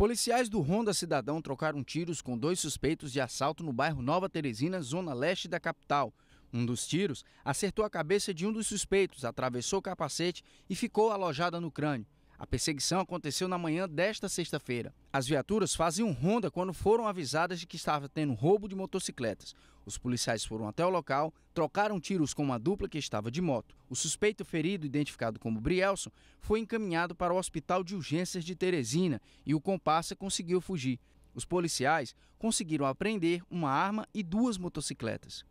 Policiais do Ronda Cidadão trocaram tiros com dois suspeitos de assalto no bairro Nova Teresina, zona leste da capital. Um dos tiros acertou a cabeça de um dos suspeitos, atravessou o capacete e ficou alojada no crânio. A perseguição aconteceu na manhã desta sexta-feira. As viaturas faziam ronda quando foram avisadas de que estava tendo roubo de motocicletas. Os policiais foram até o local, trocaram tiros com uma dupla que estava de moto. O suspeito ferido, identificado como Brielson, foi encaminhado para o Hospital de Urgências de Teresina e o comparsa conseguiu fugir. Os policiais conseguiram apreender uma arma e duas motocicletas.